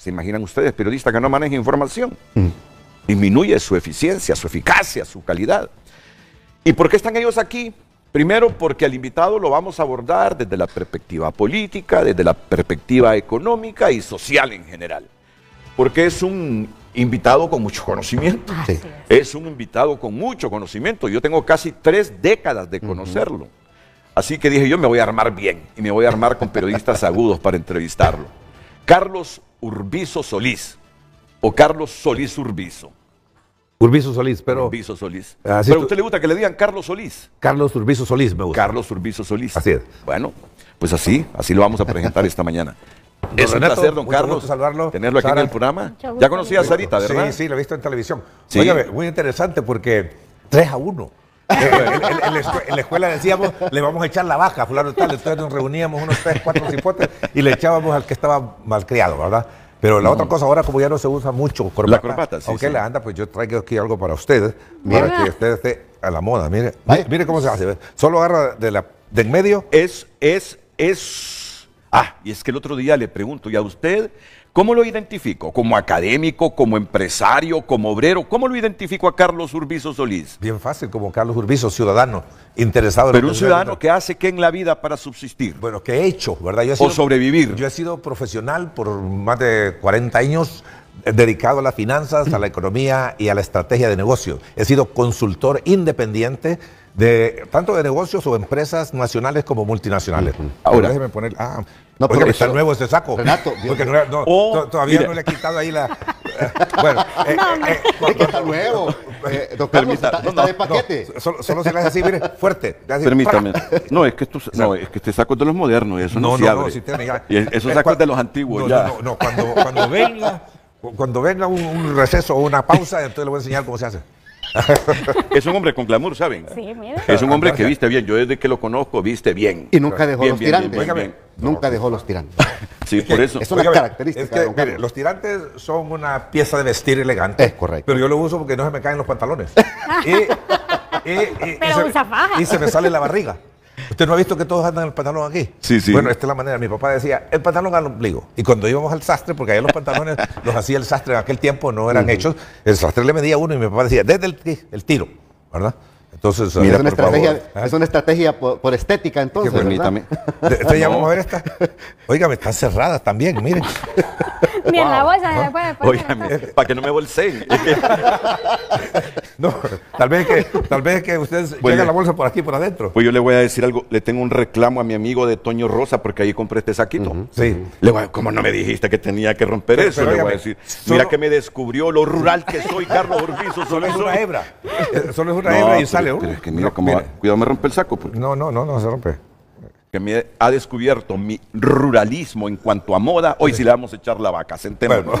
¿Se imaginan ustedes, periodista que no maneja información? Mm. Disminuye su eficiencia, su eficacia, su calidad. ¿Y por qué están ellos aquí? Primero, porque al invitado lo vamos a abordar desde la perspectiva política, desde la perspectiva económica y social en general. Porque es un invitado con mucho conocimiento. Es un invitado con mucho conocimiento. Yo tengo casi tres décadas de conocerlo. Así que dije, yo me voy a armar bien y me voy a armar con periodistas agudos para entrevistarlo. Carlos Urbizo Solís o Carlos Solís Urbizo. Urbizo Solís, pero. Urbizo Solís. Ah, pero a usted le gusta que le digan Carlos Solís. Carlos Urbizo Solís, me gusta. Carlos Urbizo Solís. Así es. Bueno, pues así, así lo vamos a presentar esta mañana. es un placer, don Carlos, tenerlo aquí en el programa. Ya conocía a Sarita, ¿verdad? Sí, sí, lo he visto en televisión. Sí. muy interesante porque 3 a 1. en, la escuela decíamos, le vamos a echar la baja, fulano tal, entonces nos reuníamos unos tres, cuatro cipotes y le echábamos al que estaba malcriado, ¿verdad? Pero la otra cosa, ahora como ya no se usa mucho corbata, la corbata aunque la anda, pues yo traigo aquí algo para ustedes, para que usted esté a la moda. Mire, cómo se hace. Solo agarra de la, del medio. Es, es, es. Ah, y es que el otro día le pregunto, ya a usted ¿Cómo lo identifico? ¿Como académico, como empresario, como obrero? ¿Cómo lo identifico a Carlos Urbizo Solís? Bien fácil, como Carlos Urbizo, ciudadano, interesado en... Pero un ciudadano que hace qué en la vida para subsistir. Bueno, ¿qué he hecho, ¿verdad? Yo o sobrevivir. Yo he sido profesional por más de 40 años eh, dedicado a las finanzas, a la economía y a la estrategia de negocio. He sido consultor independiente de tanto de negocios o empresas nacionales como multinacionales. Ahora, déjeme poner, ah, no, porque está nuevo este saco. Renato, porque oh, todavía no le he quitado ahí la. bueno, eh, eh, eh, está nuevo. doctor, Carlos, está, de paquete. Solo, solo, se le hace así, mire, fuerte. Permítame. No, es que esto, no, es que este saco es de los modernos, eso no, se abre. Si tiene, ya, y esos sacos de los antiguos. ya. no, no, cuando, cuando venga, cuando venga un, receso o una pausa, entonces le voy a enseñar cómo se hace. es un hombre con glamour, ¿saben? Sí, mira. Es un hombre que viste bien. Yo desde que lo conozco, viste bien. Y nunca dejó bien, los bien, tirantes. Bien, Nunca dejó los tirantes. sí, por eso. Es una característica. los tirantes son una pieza de vestir elegante. Es correcto. Pero yo lo uso porque no se me caen los pantalones. y, pero se, me sale la barriga. ¿Usted no ha visto que todos andan el pantalón aquí? Sí, sí. Bueno, esta es la manera. Mi papá decía, el pantalón al ombligo. Y cuando íbamos al sastre, porque allá los pantalones los hacía el sastre en aquel tiempo, no eran hechos, el sastre le medía uno y mi papá decía, desde el tiro, ¿verdad? Entonces, es, una estrategia, por, estética, entonces. permítame. Entonces ya vamos a ver esta. Óigame, están cerradas también, miren. Ni en la bolsa se la puede Óigame, para que no me bolseen. no, tal vez que, tal vez que ustedes lleguen la bolsa por aquí, por adentro. Pues yo le voy a decir algo. Le tengo un reclamo a mi amigo de Toño Rosa porque ahí compré este saquito. Sí. Le voy a, ¿Cómo no me dijiste que tenía que romper eso? le voy a decir. Mira que me descubrió lo rural que soy, Carlos Urbizo. Solo, es una hebra. Solo es una hebra y sale Cuidado, me rompe el saco. Pues. No, no, no, no se rompe. Que me ha descubierto mi ruralismo en cuanto a moda. Hoy sí le vamos a echar la vaca, sentémonos.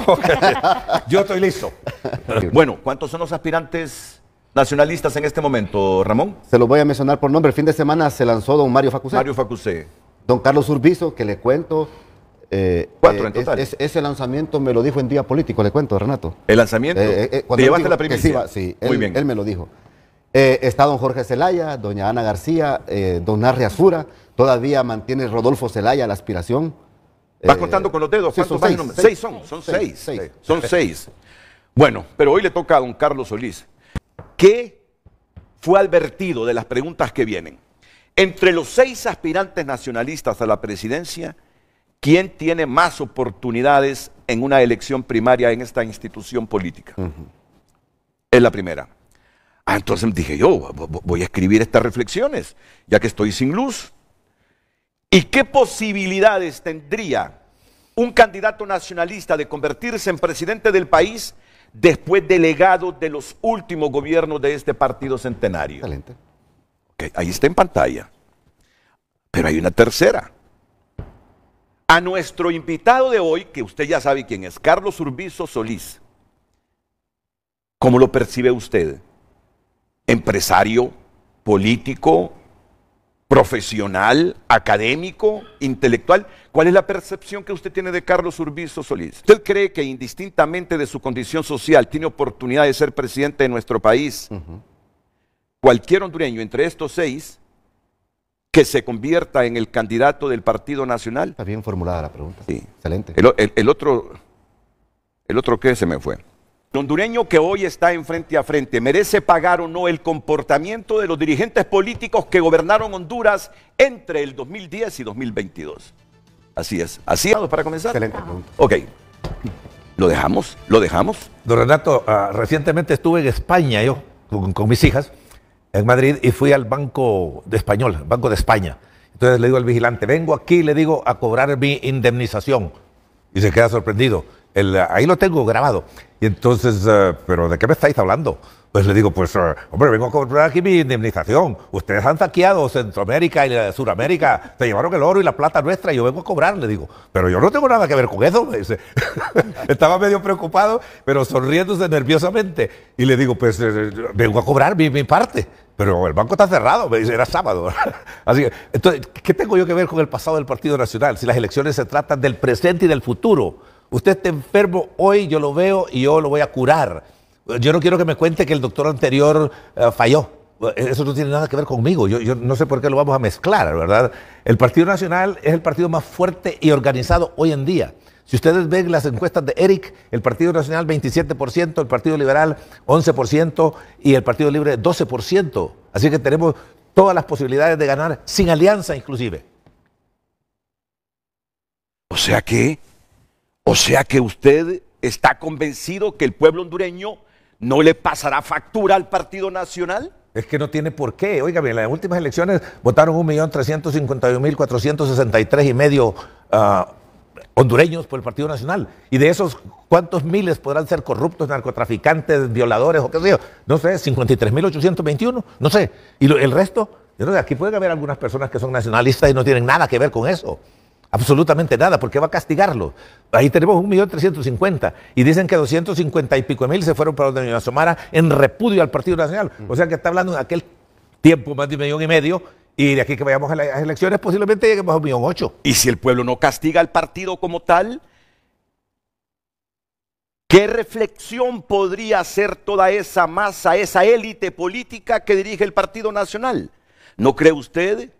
Yo estoy listo. bueno, ¿cuántos son los aspirantes nacionalistas en este momento, Ramón? Se los voy a mencionar por nombre. El fin de semana se lanzó don Mario Facusé. Mario Facusé. Don Carlos Urbizo, que le cuento, eh, Cuatro eh, ese lanzamiento me lo dijo en Día Político, le cuento, Renato. ¿El lanzamiento? Eh, cuando llevaste la primicia? Sí, Muy bien. Él me lo dijo. Eh, está don Jorge Zelaya, doña Ana García, eh, don Arria todavía mantiene Rodolfo Zelaya la aspiración. Vas eh, contando con los dedos, son seis, son, son seis, son seis. Bueno, pero hoy le toca a don Carlos Solís. ¿Qué fue advertido de las preguntas que vienen? Entre los seis aspirantes nacionalistas a la presidencia, ¿quién tiene más oportunidades en una elección primaria en esta institución política? Es la primera. Ah, entonces dije yo, voy a escribir estas reflexiones, ya que estoy sin luz. ¿Y qué posibilidades tendría un candidato nacionalista de convertirse en presidente del país después delegado de los últimos gobiernos de este partido centenario? Excelente. ahí está en pantalla. Pero hay una tercera. A nuestro invitado de hoy, que usted ya sabe quién es, Carlos Urbizo Solís. ¿Cómo lo percibe usted? empresario, político, profesional, académico, intelectual. ¿Cuál es la percepción que usted tiene de Carlos Urbizo Solís? ¿Usted cree que indistintamente de su condición social tiene oportunidad de ser presidente de nuestro país? Cualquier hondureño entre estos seis que se convierta en el candidato del Partido Nacional. Está bien formulada la pregunta. Sí. Excelente. El, el otro, el otro que se me fue. El hondureño que hoy está en frente a frente merece pagar o no el comportamiento de los dirigentes políticos que gobernaron Honduras entre el 2010 y 2022. Así es. ¿Así para comenzar? Excelente Ok. ¿Lo dejamos? ¿Lo dejamos? Don Renato, ah, recientemente estuve en España yo con, mis hijas en Madrid y fui al Banco de Español, Banco de España. Entonces le digo al vigilante, vengo aquí, le digo, a cobrar mi indemnización. Y se queda sorprendido. Eh, ahí lo tengo grabado. Y entonces, eh, ¿pero de qué me estáis hablando? Pues le digo, pues, eh, hombre, vengo a cobrar aquí mi indemnización. Ustedes han saqueado Centroamérica y Sudamérica, se llevaron el oro y la plata nuestra, y yo vengo a cobrar, le digo. Pero yo no tengo nada que ver con eso, dice. Estaba medio preocupado, pero sonriéndose nerviosamente. Y le digo, pues, vengo a cobrar mi, parte. Pero el banco está cerrado, me dice, era sábado. Así entonces, ¿qué tengo yo que ver con el pasado del Partido Nacional? Si las elecciones se tratan del presente y del futuro. Usted está enfermo hoy, yo lo veo y yo lo voy a curar. Yo no quiero que me cuente que el doctor anterior eh, falló. Eso no tiene nada que ver conmigo. Yo, yo, no sé por qué lo vamos a mezclar, ¿verdad? El Partido Nacional es el partido más fuerte y organizado hoy en día. Si ustedes ven las encuestas de Eric, el Partido Nacional 27%, el Partido Liberal 11% y el Partido Libre 12%. Así que tenemos todas las posibilidades de ganar sin alianza inclusive. O sea que o sea que usted está convencido que el pueblo hondureño no le pasará factura al Partido Nacional. Es que no tiene por qué. Oiga, en las últimas elecciones votaron 1.351.463 y medio ah, hondureños por el Partido Nacional. Y de esos, ¿cuántos miles podrán ser corruptos, narcotraficantes, violadores o qué sé yo? No sé, 53.821, no sé. Y el resto, aquí puede haber algunas personas que son nacionalistas y no tienen nada que ver con eso. Absolutamente nada, porque va a castigarlo. Ahí tenemos un millón trescientos cincuenta y dicen que 250 y pico de mil se fueron para donde Doña Somara en repudio al Partido Nacional. O sea que está hablando de aquel tiempo más de un millón y medio y de aquí que vayamos a las elecciones posiblemente lleguemos a un millón ocho. Y si el pueblo no castiga al partido como tal, ¿qué reflexión podría hacer toda esa masa, esa élite política que dirige el Partido Nacional? ¿No cree usted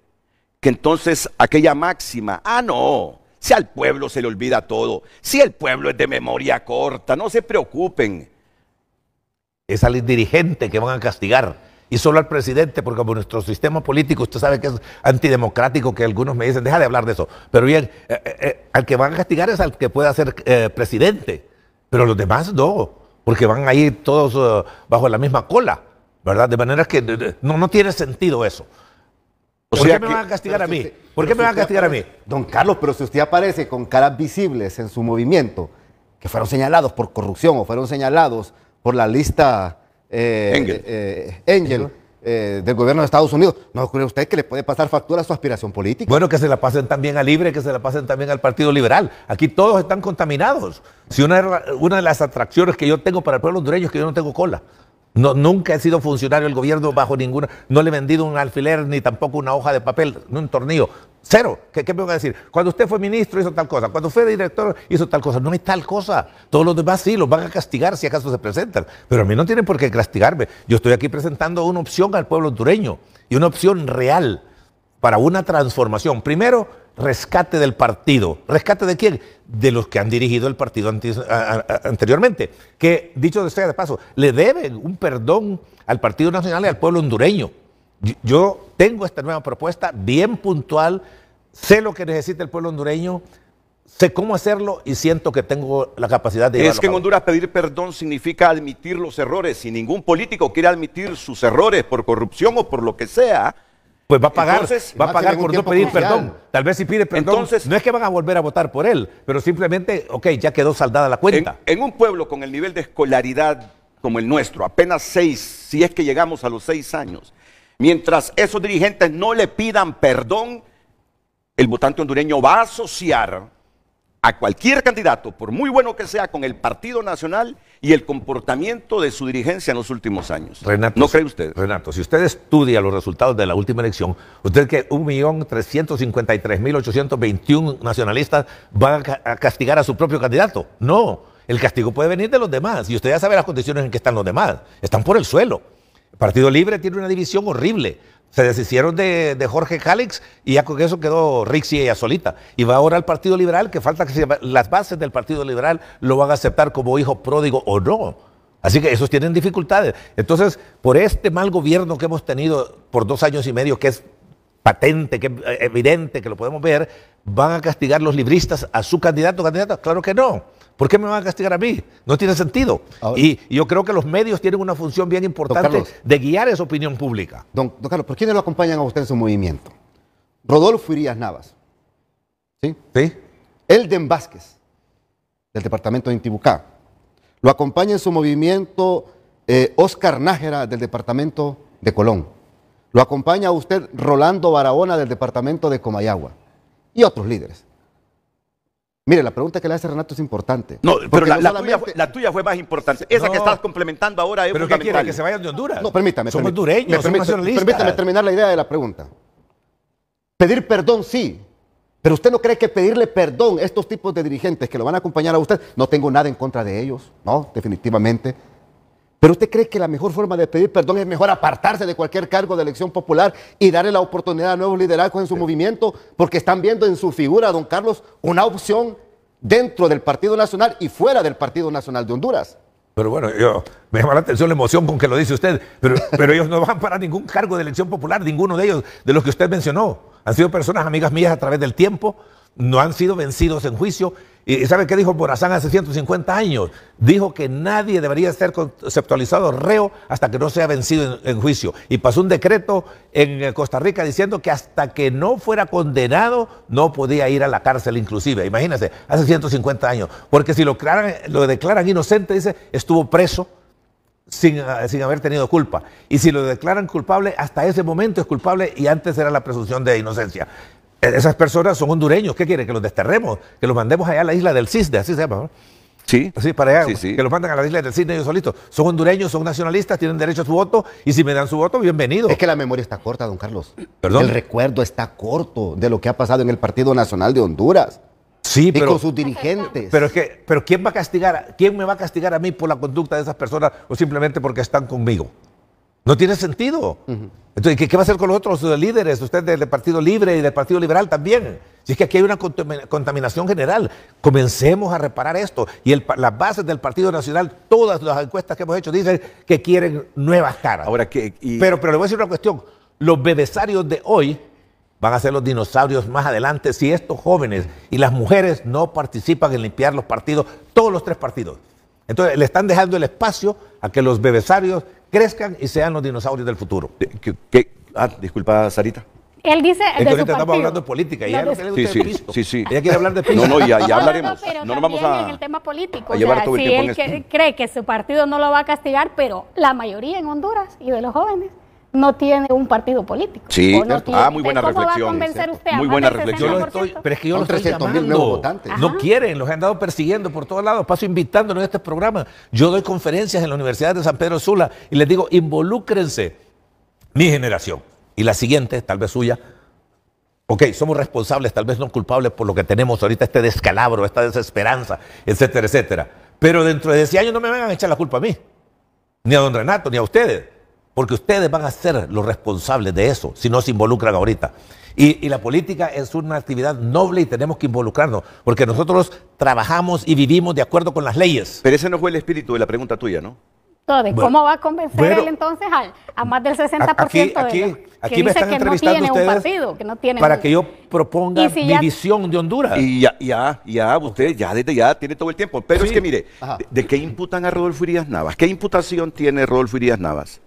que entonces aquella máxima, ah, no, si al pueblo se le olvida todo, si el pueblo es de memoria corta, no se preocupen. Es al dirigente que van a castigar y solo al presidente, porque como nuestro sistema político, usted sabe que es antidemocrático, que algunos me dicen, deja de hablar de eso. Pero bien, eh, eh, eh, al que van a castigar es al que pueda ser presidente, pero los demás no, porque van a ir todos bajo la misma cola, ¿verdad? De manera que no tiene sentido eso. ¿Por qué me van a castigar a mí? ¿Por qué me van a castigar a mí? Don Carlos, pero si usted aparece con caras visibles en su movimiento, que fueron señalados por corrupción o fueron señalados por la lista eh, Engel, eh, eh, del gobierno de Estados Unidos, ¿no cree usted que le puede pasar factura a su aspiración política? Bueno, que se la pasen también a Libre, que se la pasen también al Partido Liberal. Aquí todos están contaminados. Si una, una de las atracciones que yo tengo para el pueblo hondureño es que yo no tengo cola. No, nunca he sido funcionario del gobierno bajo ninguna. No le he vendido un alfiler ni tampoco una hoja de papel, ni un tornillo. Cero. ¿Qué, me voy a decir? Cuando usted fue ministro hizo tal cosa. Cuando fue director hizo tal cosa. No hay tal cosa. Todos los demás sí, los van a castigar si acaso se presentan. Pero a mí no tienen por qué castigarme. Yo estoy aquí presentando una opción al pueblo hondureño y una opción real para una transformación. Primero, rescate del partido. ¿Rescate de quién? De los que han dirigido el partido anteriormente. Que, dicho sea de paso, le deben un perdón al Partido Nacional y al pueblo hondureño. Yo, tengo esta nueva propuesta bien puntual, sé lo que necesita el pueblo hondureño, sé cómo hacerlo y siento que tengo la capacidad de... Es que en Honduras pedir perdón significa admitir los errores. Si ningún político quiere admitir sus errores por corrupción o por lo que sea, pues va a pagar, va a pagar por no pedir perdón. Tal vez si pide perdón, entonces, no es que van a volver a votar por él, pero simplemente, ok, ya quedó saldada la cuenta. en un pueblo con el nivel de escolaridad como el nuestro, apenas seis, si es que llegamos a los seis años, mientras esos dirigentes no le pidan perdón, el votante hondureño va a asociar a cualquier candidato, por muy bueno que sea, con el Partido Nacional y el comportamiento de su dirigencia en los últimos años. ¿No cree usted? Renato, si usted estudia los resultados de la última elección, usted que 1.353.821 nacionalistas van a castigar a su propio candidato. No, el castigo puede venir de los demás y usted ya sabe las condiciones en que están los demás. Están por el suelo. El Partido Libre tiene una división horrible. Se deshicieron de, Jorge Calix y ya con eso quedó Rixi ella solita. Y va ahora al Partido Liberal, que falta que las bases del Partido Liberal lo van a aceptar como hijo pródigo o no. Así que esos tienen dificultades. Entonces, por este mal gobierno que hemos tenido por dos años y medio, que es patente, que es eh, evidente, que lo podemos ver, ¿van a castigar los libristas a su candidato o candidata? Claro que no. ¿Por qué me van a castigar a mí? No tiene sentido. Y, yo creo que los medios tienen una función bien importante de guiar esa opinión pública. Don, Carlos, ¿por quiénes lo acompañan a usted en su movimiento? Rodolfo Irías Navas. ¿Sí? Sí. Elden Vázquez, del departamento de Intibucá. Lo acompaña en su movimiento Oscar eh, Nájera, del departamento de Colón. Lo acompaña a usted Rolando Barahona, del departamento de Comayagua. Y otros líderes. Mire, la pregunta que le hace Renato es importante. No, pero la, tuya fue, más importante. Esa que estás complementando ahora es ¿Pero qué quiere? ¿Que se vayan de Honduras? No, permítame. Somos dureños. somos permítame terminar la idea de la pregunta. Pedir perdón, sí. Pero usted no cree que pedirle perdón a estos tipos de dirigentes que lo van a acompañar a usted, no tengo nada en contra de ellos, ¿no? Definitivamente. Pero usted cree que la mejor forma de pedir perdón es mejor apartarse de cualquier cargo de elección popular y darle la oportunidad a nuevos liderazgos en su movimiento, porque están viendo en su figura, don Carlos, una opción dentro del Partido Nacional y fuera del Partido Nacional de Honduras. Pero bueno, yo, me llama la atención la emoción con que lo dice usted, pero, pero ellos no van para ningún cargo de elección popular, ninguno de ellos, de los que usted mencionó. Han sido personas amigas mías a través del tiempo, no han sido vencidos en juicio. ¿Y sabe qué dijo Morazán hace 150 años? Dijo que nadie debería ser conceptualizado reo hasta que no sea vencido en, juicio. Y pasó un decreto en eh, Costa Rica diciendo que hasta que no fuera condenado no podía ir a la cárcel inclusive. Imagínense, hace 150 años. Porque si lo, declaran, lo declaran inocente, dice, estuvo preso. Sin, ah, sin, haber tenido culpa. Y si lo declaran culpable, hasta ese momento es culpable y antes era la presunción de inocencia. E-, esas personas son hondureños. ¿Qué quieren? Que los desterremos, que los mandemos allá a la isla del Cisne, así se llama. Sí. para allá, que los mandan a la isla del Cisne ellos solitos. Son hondureños, son nacionalistas, tienen derecho a su voto y si me dan su voto, bienvenido. Es que la memoria está corta, don Carlos. Perdón. El recuerdo está corto de lo que ha pasado en el Partido Nacional de Honduras. Sí, y pero, con sus dirigentes. Pero es que, pero quién va a castigar, quién me va a castigar a mí por la conducta de esas personas o simplemente porque están conmigo. No tiene sentido. Entonces, ¿qué, va a hacer con los otros líderes? Usted del Partido Libre y del Partido Liberal también. Si es que aquí hay una contaminación general, comencemos a reparar esto. Y las bases del Partido Nacional, todas las encuestas que hemos hecho dicen que quieren nuevas caras. Ahora, que. pero, pero le voy a decir una cuestión. Los bebesarios de hoy van a ser los dinosaurios más adelante si estos jóvenes y las mujeres no participan en limpiar los partidos, todos los tres partidos. Entonces, le están dejando el espacio a que los bebesarios crezcan y sean los dinosaurios del futuro. ¿Qué, Ah, disculpa, Sarita. Él dice. Es que ahorita estamos hablando de política. Y ella quiere sí, sí, Sí, sí. Ella quiere hablar de política No, no, ya, ya hablaremos. No, no nos vamos a. En el tema político. si él que, cree que su partido no lo va a castigar, pero la mayoría en Honduras y de los jóvenes no tiene un partido político. Sí, ah, muy buena reflexión. muy buena reflexión. pero es que yo lo estoy llamando. Votantes. No quieren, los han dado persiguiendo por todos lados. Paso invitándolos a este programa Yo doy conferencias en la Universidad de San Pedro Sula y les digo, involúcrense mi generación y la siguiente, tal vez suya. Ok, somos responsables, tal vez no culpables por lo que tenemos ahorita, este descalabro, esta desesperanza, etcétera, etcétera. Pero dentro de 10 años no me van a echar la culpa a mí, ni a don Renato, ni a ustedes porque ustedes van a ser los responsables de eso si no se involucran ahorita. Y, la política es una actividad noble y tenemos que involucrarnos, porque nosotros trabajamos y vivimos de acuerdo con las leyes. Pero ese no fue el espíritu de la pregunta tuya, ¿no? Entonces, ¿Cómo va a convencer él entonces a más del 60% de los que aquí no ustedes un partido, para que yo proponga mi visión de Honduras? Y ya, ya, ya, usted ya desde ya tiene todo el tiempo. Pero es que mire, ¿de qué imputan a Rodolfo Irías Navas? ¿Qué imputación tiene Rodolfo Irías Navas?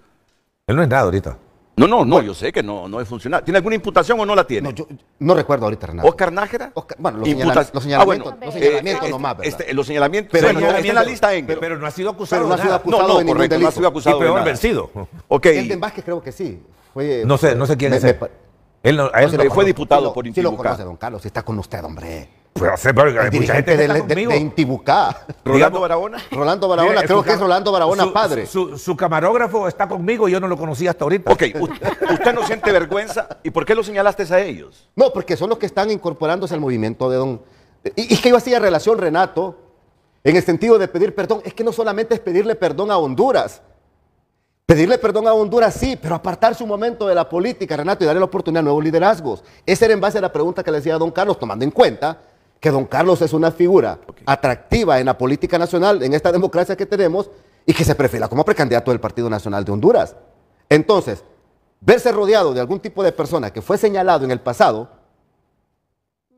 Él no es nada ahorita. No, no, no, yo sé que no, no es funcional. ¿Tiene alguna imputación o no la tiene? No, no recuerdo ahorita, Renato. ¿Oscar Nájera? bueno, los, los ah, señalamientos, los señalamientos eh, nomás, este, los señalamientos, pero, no en la lista en... Pero, no ha sido acusado no ha sido acusado no, no, de ningún delito. No ha sido acusado y peor vencido. Ok. de Vázquez creo que sí. no sé, no sé quién es él. él fue diputado por impugnación. Sí lo conoce, don Carlos, está con usted, hombre. Pues hace mucha gente de, Intibucá. ¿Rolando Barahona? Rolando Barahona, creo que es Rolando Barahona padre. Su, camarógrafo está conmigo, y yo no lo conocía hasta ahorita. Ok, usted no siente vergüenza. ¿Y por qué lo señalaste a ellos? No, porque son los que están incorporándose al movimiento de Don. Y, es que yo hacía relación, Renato, en el sentido de pedir perdón. Es que no solamente es pedirle perdón a Honduras. Pedirle perdón a Honduras sí, pero apartarse un momento de la política, Renato, y darle la oportunidad a nuevos liderazgos. Esa era en base a la pregunta que le decía don Carlos, tomando en cuenta que don Carlos es una figura atractiva en la política nacional, en esta democracia que tenemos, y que se perfila como precandidato del Partido Nacional de Honduras. Entonces, verse rodeado de algún tipo de persona que fue señalado en el pasado,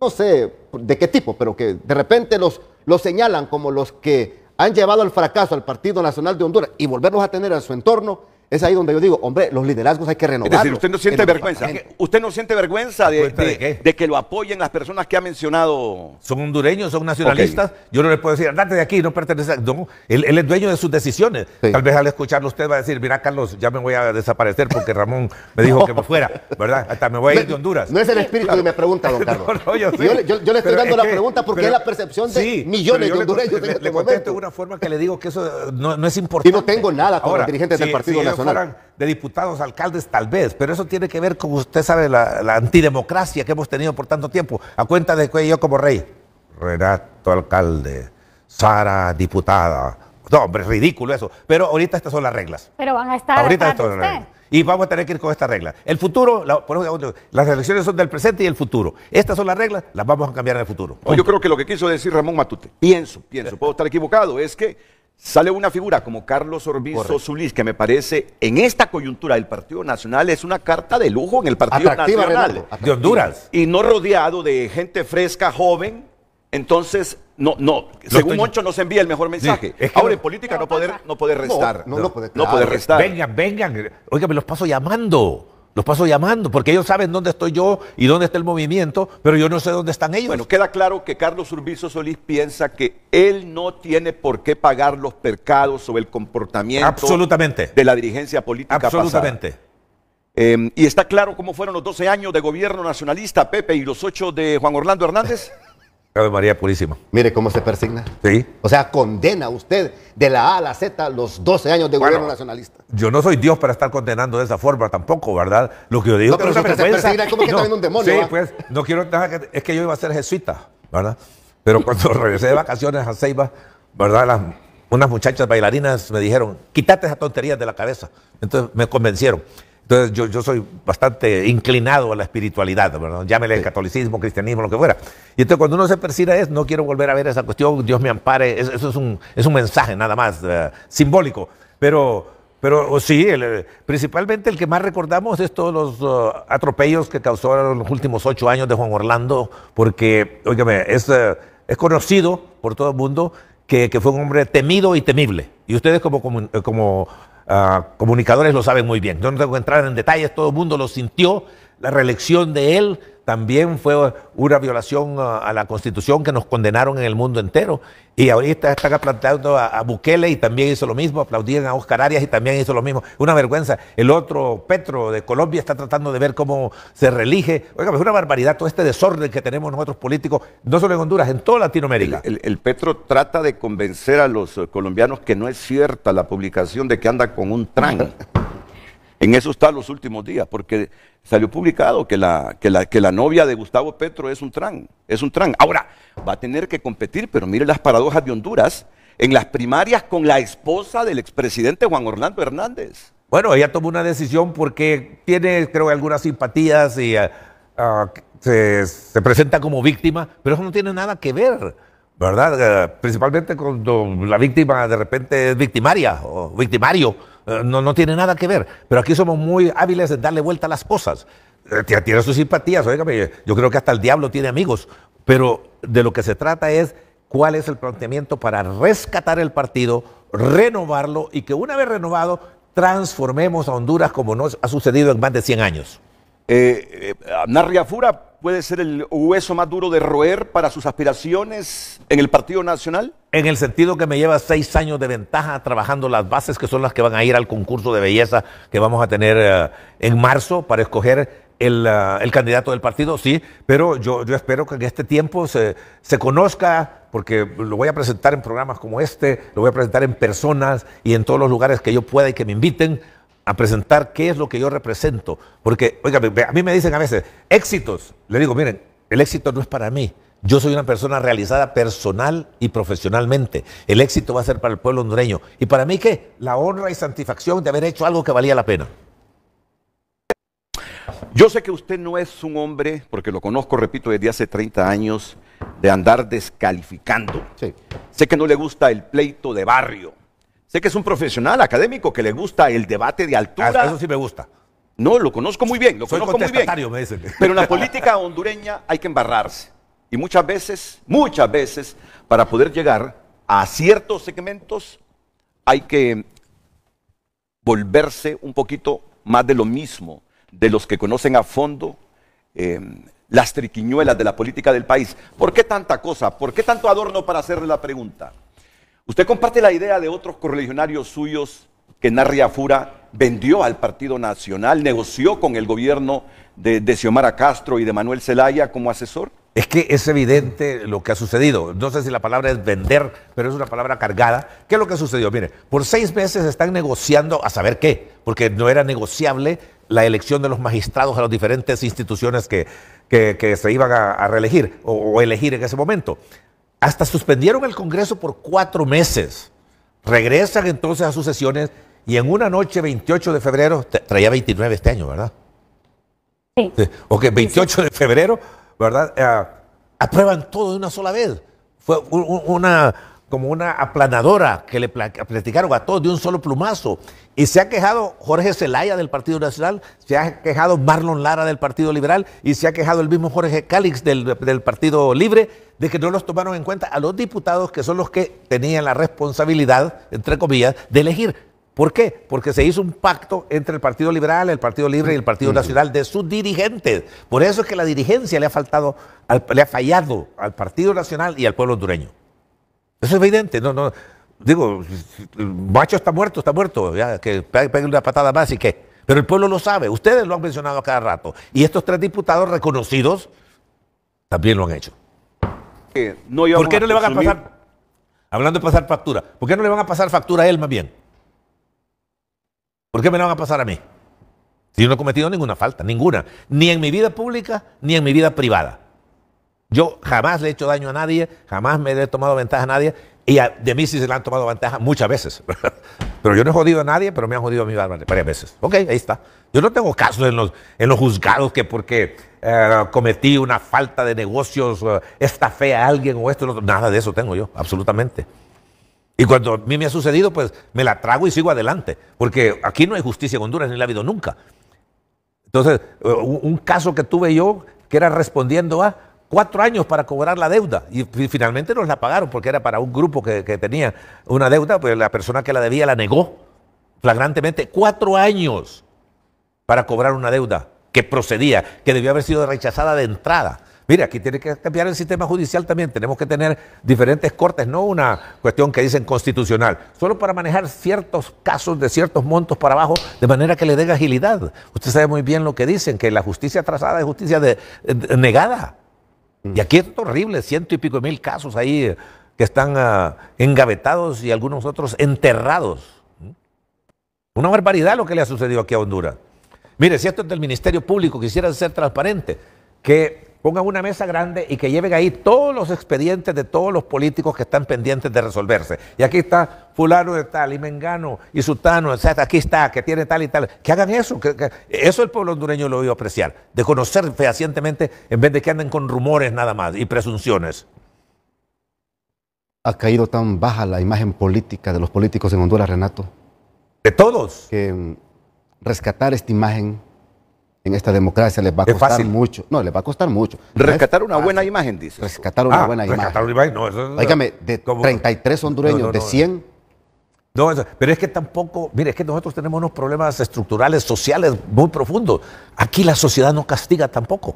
no sé de qué tipo, pero que de repente los, los señalan como los que han llevado al fracaso al Partido Nacional de Honduras y volverlos a tener en su entorno, es ahí donde yo digo, hombre, los liderazgos hay que renovar. usted no siente vergüenza. Usted no siente vergüenza de, que lo apoyen las personas que ha mencionado. Son hondureños, son nacionalistas. Yo no le puedo decir, andate de aquí, no pertenece. No, él, es dueño de sus decisiones. Tal vez al escucharlo usted va a decir, mira, Carlos, ya me voy a desaparecer porque Ramón me dijo que me fuera, ¿verdad? Hasta me voy a ir de Honduras. No es el espíritu que me pregunta, don Carlos. yo, le estoy dando la pregunta porque es la percepción de millones de hondureños. Le, este en de una forma que le digo que eso no, es importante. Y no tengo nada con dirigente dirigentes del Partido Nacional de diputados, alcaldes, tal vez, pero eso tiene que ver con, usted sabe, la, antidemocracia que hemos tenido por tanto tiempo. A cuenta de que yo como rey, Renato alcalde, Sara diputada. No, hombre, es ridículo eso. Pero ahorita estas son las reglas. Pero van a estar. Ahorita son las Y vamos a tener que ir con estas reglas. El futuro, las elecciones son del presente y el futuro. Estas son las reglas, las vamos a cambiar en el futuro. Yo creo que lo que quiso decir Ramón Matute, pienso, pienso, puedo estar equivocado, es que Sale una figura como Carlos Orbizo Zulís, que me parece en esta coyuntura del Partido Nacional es una carta de lujo en el Partido Nacional. De Honduras. Y no rodeado de gente fresca, joven. Entonces, no, no, según Moncho Moncho nos envía el mejor mensaje. Ahora, en política no, poder, no poder restar. No, no, puede, poder restar. Vengan, vengan, oiga, me los paso llamando. Los paso llamando, porque ellos saben dónde estoy yo y dónde está el movimiento, pero yo no sé dónde están ellos. Bueno, queda claro que Carlos Urbizo Solís piensa que él no tiene por qué pagar los pecados sobre el comportamiento Absolutamente. de la dirigencia política. Absolutamente. Em, y está claro cómo fueron los 12 años de gobierno nacionalista, Pepe, y los 8 de Juan Orlando Hernández. Ave María Purísima. Mire cómo se persigna. Sí. O sea, condena usted de la A a la Z los 12 años de gobierno nacionalista. Yo no soy Dios para estar condenando de esa forma tampoco, ¿verdad? Lo que yo digo no, es que no, un demonio. Sí, pues, no quiero. Es que yo iba a ser jesuita, ¿verdad? Pero cuando regresé de vacaciones a Ceiba, ¿verdad? Las, unas muchachas bailarinas me dijeron, quítate esa tontería de la cabeza. Entonces me convencieron. Entonces yo, yo soy bastante inclinado a la espiritualidad, ¿verdad? llámele catolicismo, cristianismo, lo que fuera. Y entonces cuando uno se persigna es, no quiero volver a ver esa cuestión, Dios me ampare, eso, es, un, es un mensaje nada más, eh, simbólico. Pero, pero oh, sí, principalmente el que más recordamos es todos los oh, atropellos que causaron los últimos ocho años de Juan Orlando, porque, óigame, es, eh, es conocido por todo el mundo que, que, fue un hombre temido y temible. Y ustedes como, eh, como, como Ah, comunicadores lo saben muy bien. Yo no tengo que entrar en detalles, todo el mundo lo sintió, la reelección de él también fue una violación a, la constitución que nos condenaron en el mundo entero. Y ahorita están planteando a, Bukele y también hizo lo mismo, aplaudían a Oscar Arias y también hizo lo mismo. Una vergüenza. El otro, Petro de Colombia, está tratando de ver cómo se relige Oiga, es una barbaridad todo este desorden que tenemos nosotros políticos, no solo en Honduras, en toda Latinoamérica. El, Petro trata de convencer a los eh, colombianos que no es cierta la publicación de que anda con un tran. En eso están los últimos días, porque salió publicado que la, que la, novia de Gustavo Petro es un tran, es un tran. Ahora, va a tener que competir, pero mire las paradojas de Honduras, en las primarias con la esposa del expresidente Juan Orlando Hernández. Bueno, ella tomó una decisión porque tiene, creo, algunas simpatías y eh, ah, se, presenta como víctima, pero eso no tiene nada que ver, ¿verdad? Eh, principalmente cuando la víctima de repente es victimaria o victimario eh, no, tiene nada que ver. Pero aquí somos muy hábiles en darle vuelta a las cosas. Eh, tiene sus simpatías, oígame, yo creo que hasta el diablo tiene amigos, pero de lo que se trata es cuál es el planteamiento para rescatar el partido, renovarlo y que una vez renovado transformemos a Honduras como nos ha sucedido en más de 100 años. eh, eh puede ser el hueso más duro de roer para sus aspiraciones en el Partido Nacional? En el sentido que me lleva seis años de ventaja trabajando las bases que son las que van a ir al concurso de belleza que vamos a tener eh, en marzo para escoger eh, el, candidato del partido, sí, pero yo, yo espero que en este tiempo se, se conozca, porque lo voy a presentar en programas como este, lo voy a presentar en personas y en todos los lugares que yo pueda y que me inviten a presentar qué es lo que yo represento. Porque, oiga, a mí me dicen a veces, éxitos. Le digo, miren, el éxito no es para mí. Yo soy una persona realizada personal y profesionalmente. El éxito va a ser para el pueblo hondureño. ¿Y para mí qué? La honra y satisfacción de haber hecho algo que valía la pena. Yo sé que usted no es un hombre, porque lo conozco, repito, desde hace 30 años, de andar descalificando. Sé que no le gusta el pleito de barrio Sé que es un profesional académico que le gusta el debate de altura. Ah, eso sí me gusta. No, lo conozco muy bien, lo conozco muy bien. Pero en la política hondureña hay que embarrarse. Y muchas veces, muchas veces, para poder llegar a ciertos segmentos, hay que volverse un poquito más de lo mismo, de los que conocen a fondo eh, las triquiñuelas de la política del país. ¿Por qué tanta cosa? ¿Por qué tanto adorno para hacerle la pregunta? Usted comparte la idea de otros correligionarios suyos que Narria Fura vendió al Partido Nacional, negoció con el gobierno de, Xiomara Castro y de Manuel Zelaya como asesor. Es que es evidente lo que ha sucedido. No sé si la palabra es vender, pero es una palabra cargada. ¿Qué es lo que ha sucedido? Mire, por seis meses están negociando a saber qué, porque no era negociable la elección de los magistrados a las diferentes instituciones que, que, se iban a, reelegir o elegir en ese momento. Hasta suspendieron el Congreso por cuatro meses. Regresan entonces a sus sesiones y en una noche, 28 de febrero, traía 29 este año, ¿verdad? Sí. Ok, 28 de febrero, ¿verdad? Ah, aprueban todo de una sola vez. Fue una, como una aplanadora que le platicaron a todos de un solo plumazo. Y se ha quejado Jorge Zelaya del Partido Nacional, se ha quejado Marlon Lara del Partido Liberal y se ha quejado el mismo Jorge Cálix del, Partido Libre de que no los tomaron en cuenta a los diputados que son los que tenían la responsabilidad, entre comillas, de elegir. ¿Por qué? Porque se hizo un pacto entre el Partido Liberal, el Partido Libre y el Partido Nacional de sus dirigentes. Por eso es que la dirigencia le ha faltado, le ha fallado al Partido Nacional y al pueblo hondureño. Eso es evidente, no, no. Digo, macho está muerto, está muerto, ya, que pegue una patada más y qué. Pero el pueblo lo sabe, ustedes lo han mencionado a cada rato. Y estos tres diputados reconocidos también lo han hecho. ¿Por qué no le van a pasar, hablando de pasar factura, ¿por qué no le van a pasar factura a él más bien? ¿Por qué me la van a pasar a mí? Si yo no he cometido ninguna falta, ninguna, ni en mi vida pública, ni en mi vida privada. Yo jamás le he hecho daño a nadie, jamás me he tomado ventaja a nadie, y de mí sí se le han tomado ventaja muchas veces. pero yo no he jodido a nadie, pero me han jodido a mí varias veces. Ok, ahí está. Yo no tengo casos en los, en los juzgados que porque eh, cometí una falta de negocios, esta fe a alguien o esto, nada de eso tengo yo, absolutamente. Y cuando a mí me ha sucedido, pues me la trago y sigo adelante, porque aquí no hay justicia en Honduras, ni la ha habido nunca. Entonces, eh, un caso que tuve yo, que era respondiendo a, cuatro años para cobrar la deuda y finalmente nos la pagaron porque era para un grupo que, tenía una deuda, pues la persona que la debía la negó flagrantemente. Cuatro años para cobrar una deuda que procedía, que debió haber sido rechazada de entrada. Mira, aquí tiene que cambiar el sistema judicial también. Tenemos que tener diferentes cortes, no una cuestión que dicen constitucional, solo para manejar ciertos casos de ciertos montos para abajo, de manera que le den agilidad. Usted sabe muy bien lo que dicen, que la justicia trazada es justicia negada. Y aquí es horrible, ciento y pico de mil casos ahí que están ah, engavetados y algunos otros enterrados. ¿Mm? Una barbaridad lo que le ha sucedido aquí a Honduras. Mire, si esto es del Ministerio Público, quisiera ser transparente, que pongan una mesa grande y que lleven ahí todos los expedientes de todos los políticos que están pendientes de resolverse. Y aquí está fulano de tal, y mengano, y sutano, Aquí está, que tiene tal y tal. Que hagan eso. eso el pueblo hondureño lo a apreciar, de conocer fehacientemente en vez de que anden con rumores nada más y presunciones. Ha caído tan baja la imagen política de los políticos en Honduras, Renato. De todos. Que mm, rescatar esta imagen en esta democracia les va a costar mucho. No, les va a costar mucho. Rescatar una buena imagen, dice. Rescatar una ah, buena imagen. Rescatar una imagen, no. de 33 hondureños, de 100. No, pero es que tampoco, mire, es que nosotros tenemos unos problemas estructurales, sociales muy profundos. Aquí la sociedad no castiga tampoco.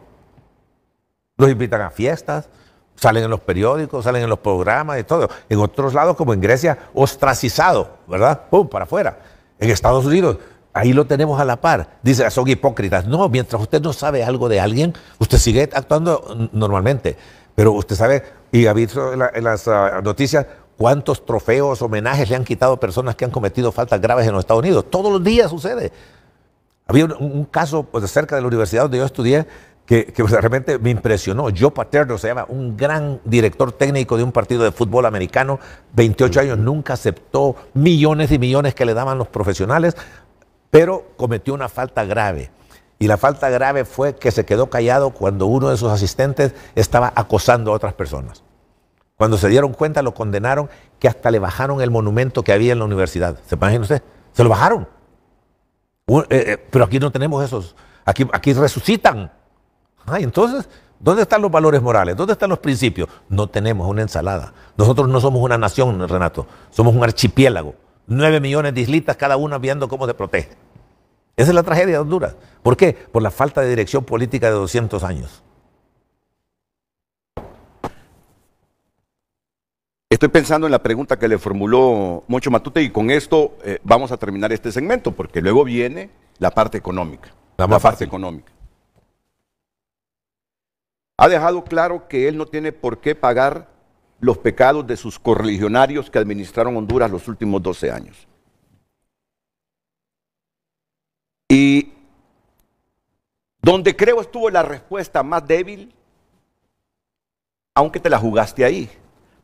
Los invitan a fiestas, salen en los periódicos, salen en los programas y todo. En otros lados, como en Grecia, ostracizado, ¿verdad? ¡Pum! Para afuera. En Estados Unidos, Ahí lo tenemos a la par. Dice, ah, son hipócritas. No, mientras usted no sabe algo de alguien, usted sigue actuando normalmente. Pero usted sabe, y ha visto en, las ah, noticias, cuántos trofeos, homenajes le han quitado a personas que han cometido faltas graves en los Estados Unidos. Todos los días sucede. Había un, caso pues, cerca de la universidad donde yo estudié que, pues, realmente me impresionó. Joe Paterno se llama un gran director técnico de un partido de fútbol americano, 28 años, nunca aceptó millones y millones que le daban los profesionales pero cometió una falta grave. Y la falta grave fue que se quedó callado cuando uno de sus asistentes estaba acosando a otras personas. Cuando se dieron cuenta lo condenaron que hasta le bajaron el monumento que había en la universidad. ¿Se imagina usted? Se lo bajaron. Eh, eh, pero aquí no tenemos esos. Aquí, aquí resucitan. entonces, ¿dónde están los valores morales? ¿Dónde están los principios? No tenemos una ensalada. Nosotros no somos una nación, Renato. Somos un archipiélago. 9 millones de islitas, cada una viendo cómo se protege. Esa es la tragedia de Honduras. ¿Por qué? Por la falta de dirección política de 200 años. Estoy pensando en la pregunta que le formuló mucho Matute y con esto eh, vamos a terminar este segmento porque luego viene la parte económica. La, la parte económica. Ha dejado claro que él no tiene por qué pagar los pecados de sus correligionarios que administraron Honduras los últimos 12 años. Y donde creo estuvo la respuesta más débil, aunque te la jugaste ahí,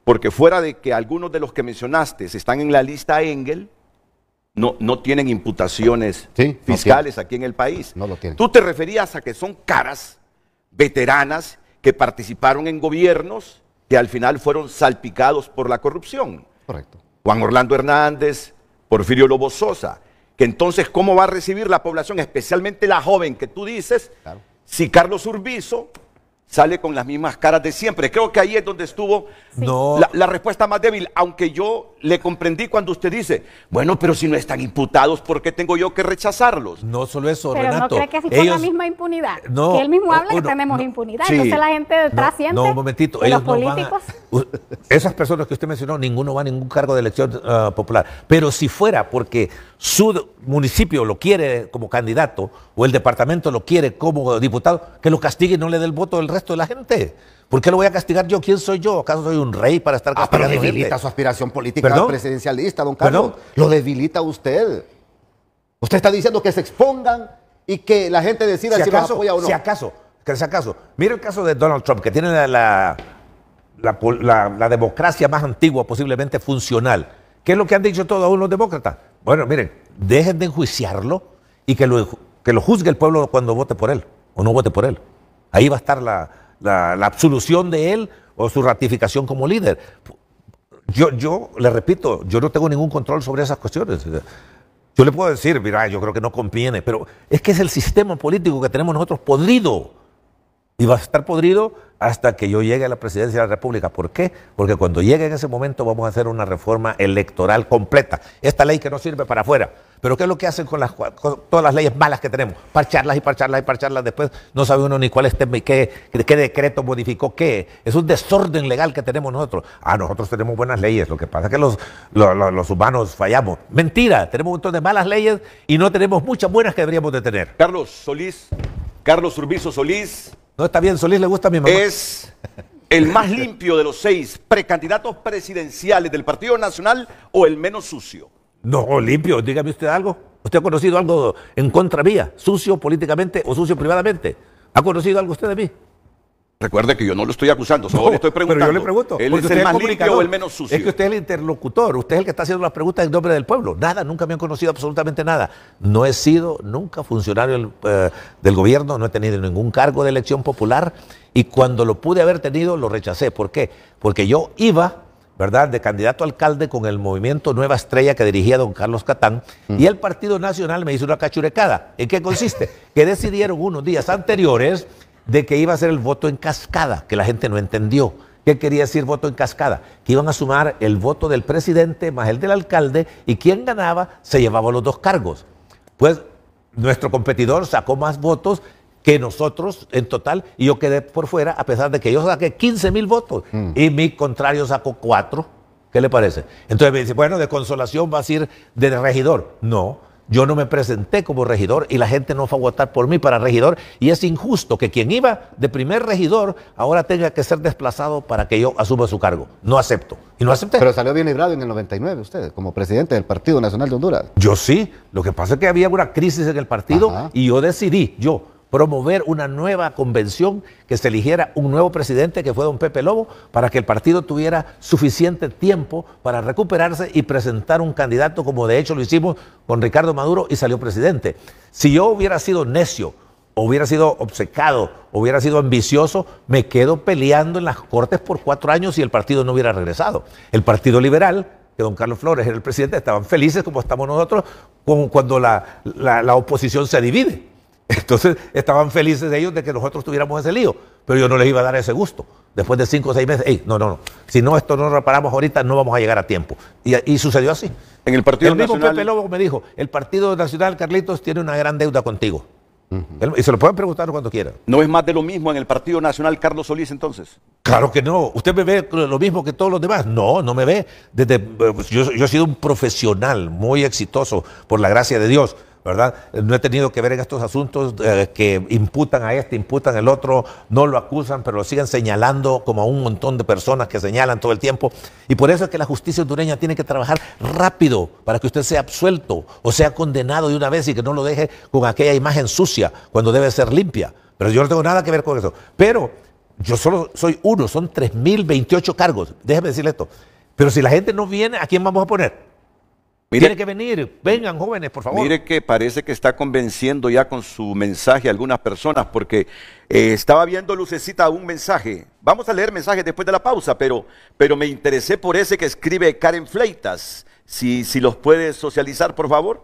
porque fuera de que algunos de los que mencionaste están en la lista Engel, no, no tienen imputaciones fiscales aquí en el país. No lo tienen. Tú te referías a que son caras veteranas que participaron en gobiernos que al final fueron salpicados por la corrupción. Correcto. Juan Orlando Hernández, Porfirio Lobo Sosa, que entonces cómo va a recibir la población, especialmente la joven que tú dices, si Carlos Urbizo sale con las mismas caras de siempre. Creo que ahí es donde estuvo la, respuesta más débil, aunque yo le comprendí cuando usted dice, bueno, pero si no están imputados, ¿por qué tengo yo que rechazarlos? No solo eso, pero Renato. no cree que así con la misma impunidad, no, que él mismo habla que tenemos impunidad, entonces la gente detrás no, No, un momentito, los políticos... esas personas que usted mencionó, ninguno va a ningún cargo de elección ah, popular, pero si fuera porque su municipio lo quiere como candidato, o el departamento lo quiere como diputado, que lo castigue y no le dé el voto al resto de la gente. ¿Por qué lo voy a castigar yo? ¿Quién soy yo? ¿Acaso soy un rey para estar castigando? Ah, pero debilita su aspiración política presidencialista, don Carlos. Lo debilita usted. Usted está diciendo que se expongan y que la gente decida si, acaso, los apoya o no. Si acaso, que si acaso. mire el caso de Donald Trump, que tiene la, la democracia más antigua, posiblemente funcional. ¿Qué es lo que han dicho todos los demócratas? Bueno, miren, dejen de enjuiciarlo y que lo, que lo juzgue el pueblo cuando vote por él o no vote por él. Ahí va a estar la, absolución de él o su ratificación como líder. Yo, yo le repito, yo no tengo ningún control sobre esas cuestiones. Yo le puedo decir, mira, yo creo que no conviene, pero es que es el sistema político que tenemos nosotros podrido. Y va a estar podrido hasta que yo llegue a la presidencia de la República. ¿Por qué? Porque cuando llegue en ese momento vamos a hacer una reforma electoral completa. Esta ley que no sirve para afuera. Pero ¿qué es lo que hacen con, todas las leyes malas que tenemos? Parcharlas y parcharlas y parcharlas. Después no sabe uno ni cuál es, qué, qué decreto modificó qué. Es un desorden legal que tenemos nosotros. Ah, nosotros tenemos buenas leyes. Lo que pasa es que los, los humanos fallamos. Mentira, tenemos un montón de malas leyes y no tenemos muchas buenas que deberíamos de tener. Carlos Solís, Carlos Urbizo Solís. No, está bien, Solís le gusta a mi mamá. Es el más limpio de los seis precandidatos presidenciales del Partido Nacional o el menos sucio. No, limpio, dígame usted algo. ¿Usted ha conocido algo en contra mía? ¿Sucio políticamente o sucio privadamente? ¿Ha conocido algo usted de mí? Recuerde que yo no lo estoy acusando, solo le estoy preguntando. Pero yo le pregunto. es el más o el menos sucio? Es que usted es el interlocutor, usted es el que está haciendo las preguntas en nombre del pueblo. Nada, nunca me han conocido absolutamente nada. No he sido nunca funcionario eh, del, gobierno, no he tenido ningún cargo de elección popular y cuando lo pude haber tenido lo rechacé. ¿Por qué? Porque yo iba, ¿verdad?, de candidato a alcalde con el movimiento Nueva Estrella que dirigía don Carlos Catán y el Partido Nacional me hizo una cachurecada. ¿En qué consiste? que decidieron unos días anteriores de que iba a ser el voto en cascada, que la gente no entendió. ¿Qué quería decir voto en cascada? Que iban a sumar el voto del presidente más el del alcalde y quien ganaba se llevaba los dos cargos. Pues nuestro competidor sacó más votos que nosotros en total y yo quedé por fuera a pesar de que yo saqué 15 mil votos mm. y mi contrario sacó cuatro. ¿Qué le parece? Entonces me dice, bueno, de consolación vas a ir de regidor. No, yo no me presenté como regidor y la gente no fue a votar por mí para regidor y es injusto que quien iba de primer regidor ahora tenga que ser desplazado para que yo asuma su cargo. No acepto. Y no acepté. Pero salió bien librado en el 99 usted, como presidente del Partido Nacional de Honduras. Yo sí. Lo que pasa es que había una crisis en el partido y yo decidí, yo, promover una nueva convención, que se eligiera un nuevo presidente, que fue don Pepe Lobo, para que el partido tuviera suficiente tiempo para recuperarse y presentar un candidato, como de hecho lo hicimos con Ricardo Maduro y salió presidente. Si yo hubiera sido necio, hubiera sido obcecado, hubiera sido ambicioso, me quedo peleando en las Cortes por cuatro años y el partido no hubiera regresado. El Partido Liberal que don Carlos Flores era el presidente, estaban felices como estamos nosotros cuando la, la oposición se divide. Entonces estaban felices ellos de que nosotros tuviéramos ese lío, pero yo no les iba a dar ese gusto. Después de cinco o seis meses, no, no, no, si no esto no lo reparamos ahorita no vamos a llegar a tiempo. Y, sucedió así. En el Partido el mismo Pepe Lobo me dijo, el Partido Nacional, Carlitos, tiene una gran deuda contigo. Y se lo pueden preguntar cuando quieran. ¿No es más de lo mismo en el Partido Nacional Carlos Solís entonces? Claro que no. ¿Usted me ve lo mismo que todos los demás? No, no me ve. Desde, eh, pues, yo he sido un profesional muy exitoso, por la gracia de Dios. ¿verdad? No he tenido que ver en estos asuntos eh, que imputan a este, imputan al otro, no lo acusan, pero lo siguen señalando como a un montón de personas que señalan todo el tiempo. Y por eso es que la justicia hondureña tiene que trabajar rápido para que usted sea absuelto o sea condenado de una vez y que no lo deje con aquella imagen sucia cuando debe ser limpia. Pero yo no tengo nada que ver con eso. Pero yo solo soy uno, son 3.028 cargos. Déjeme decirle esto. Pero si la gente no viene, ¿a quién vamos a poner? Tiene que venir, vengan jóvenes, por favor. Mire que parece que está convenciendo ya con su mensaje a algunas personas, porque eh, estaba viendo lucecita un mensaje. Vamos a leer mensajes después de la pausa, pero, pero me interesé por ese que escribe Karen Fleitas. Si, si los puedes socializar, por favor.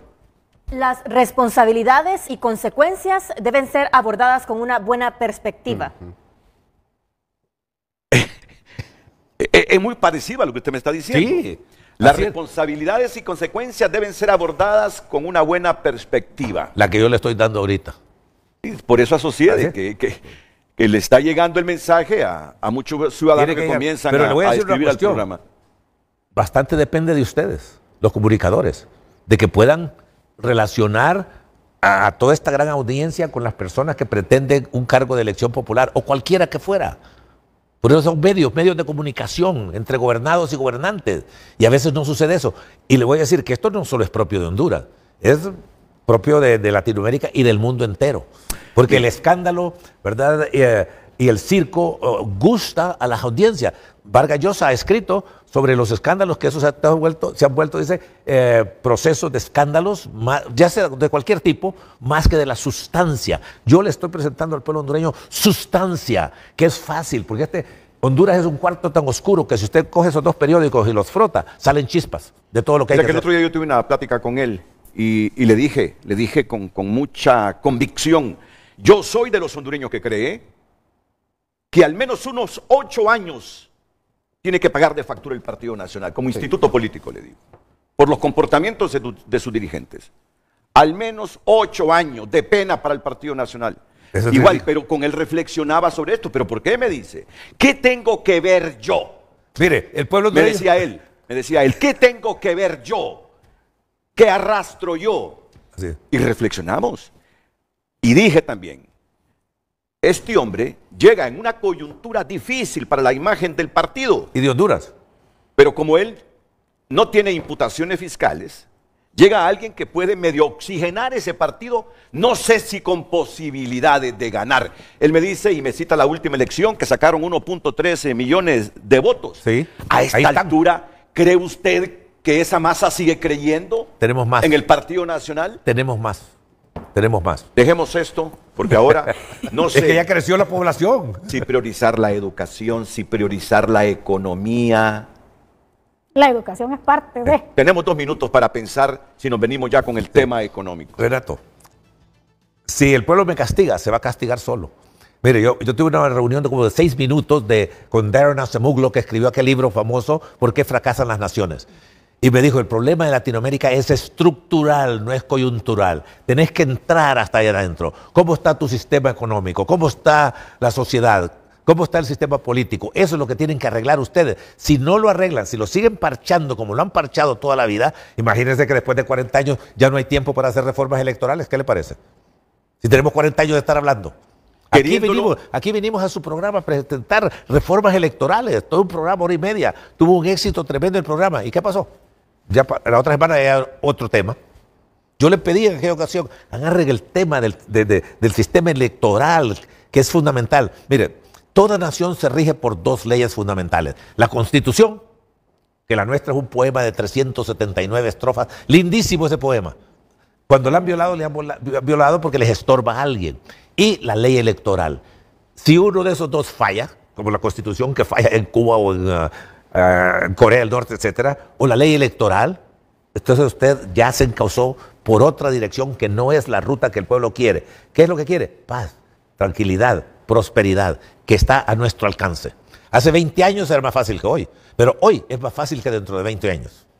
Las responsabilidades y consecuencias deben ser abordadas con una buena perspectiva. Eh, eh, es, muy parecido a lo que usted me está diciendo. Sí. Las responsabilidades y consecuencias deben ser abordadas con una buena perspectiva. La que yo le estoy dando ahorita. por eso asocié que, le está llegando el mensaje a, muchos ciudadanos que, comienzan a, escribir al programa. Bastante depende de ustedes, los comunicadores, de que puedan relacionar a toda esta gran audiencia con las personas que pretenden un cargo de elección popular o cualquiera que fuera. Por eso son medios, medios de comunicación entre gobernados y gobernantes. Y a veces no sucede eso. Y le voy a decir que esto no solo es propio de Honduras, es propio de, Latinoamérica y del mundo entero. Porque el escándalo, ¿verdad? Eh, y el circo eh, gusta a las audiencias. Vargas Llosa ha escrito sobre los escándalos que esos se han vuelto, se han vuelto dice, eh, procesos de escándalos, ya sea de cualquier tipo, más que de la sustancia. Yo le estoy presentando al pueblo hondureño sustancia, que es fácil, porque este, Honduras es un cuarto tan oscuro que si usted coge esos dos periódicos y los frota, salen chispas de todo lo que hay. Que, el otro día yo tuve una plática con él y, le dije, le dije con, con mucha convicción, yo soy de los hondureños que cree que al menos unos ocho años tiene que pagar de factura el Partido Nacional, como instituto político, le digo, por los comportamientos de, sus dirigentes. Al menos ocho años de pena para el Partido Nacional. Igual, pero con él reflexionaba sobre esto. ¿Pero por qué me dice? ¿Qué tengo que ver yo? Mire, el pueblo... Me decía él, me decía él, ¿qué tengo que ver yo? ¿Qué arrastro yo? Y reflexionamos. Y dije también, este hombre llega en una coyuntura difícil para la imagen del partido. Y de Honduras. Pero como él no tiene imputaciones fiscales, llega alguien que puede medio oxigenar ese partido, no sé si con posibilidades de ganar. Él me dice y me cita la última elección que sacaron 1.13 millones de votos. Sí, A esta altura, ¿cree usted que esa masa sigue creyendo? Tenemos más. ¿En el Partido Nacional? Tenemos más. Tenemos más. Dejemos esto porque ahora, no sé. Es que ya creció la población. Si priorizar la educación, si priorizar la economía. La educación es parte de. Eh, tenemos dos minutos para pensar si nos venimos ya con el tema económico. Renato, si el pueblo me castiga, se va a castigar solo. Mire, yo, yo, tuve una reunión de como de seis minutos de, con Darren Acemuglo, que escribió aquel libro famoso, ¿Por qué fracasan las naciones? Y me dijo, el problema de Latinoamérica es estructural, no es coyuntural. Tenés que entrar hasta allá adentro. ¿Cómo está tu sistema económico? ¿Cómo está la sociedad? ¿Cómo está el sistema político? Eso es lo que tienen que arreglar ustedes. Si no lo arreglan, si lo siguen parchando como lo han parchado toda la vida, imagínense que después de 40 años ya no hay tiempo para hacer reformas electorales. ¿Qué le parece? Si tenemos 40 años de estar hablando. Aquí vinimos, aquí a su programa a presentar reformas electorales. Todo un programa, hora y media. Tuvo un éxito tremendo el programa. ¿Y qué pasó? la otra semana hay otro tema. Yo le pedí en qué ocasión, agarren el tema del, sistema electoral, que es fundamental. Mire, toda nación se rige por dos leyes fundamentales. La constitución, que la nuestra es un poema de 379 estrofas, lindísimo ese poema. Cuando la han violado, le han violado porque les estorba a alguien. Y la ley electoral. Si uno de esos dos falla, como la constitución que falla en Cuba o en, ah, eh, Corea del Norte, etcétera, o la ley electoral, entonces usted ya se encausó por otra dirección que no es la ruta que el pueblo quiere. ¿Qué es lo que quiere? Paz, tranquilidad, prosperidad, que está a nuestro alcance. Hace 20 años era más fácil que hoy, pero hoy es más fácil que dentro de 20 años.